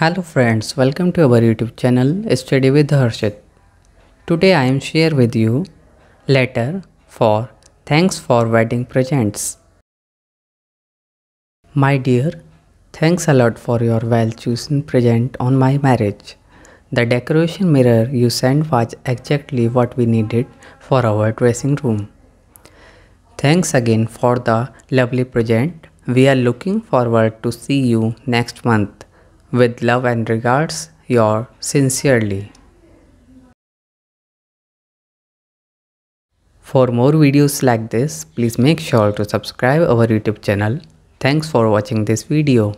Hello friends, welcome to our YouTube channel Study with Harshit. Today I am share with you letter for thanks for wedding presents. My dear, thanks a lot for your well chosen present on my marriage. The decoration mirror you sent was exactly what we needed for our dressing room. Thanks again for the lovely present. We are looking forward to see you next month. With love and regards, your sincerely. For more videos like this, please make sure to subscribe our YouTube channel. Thanks for watching this video.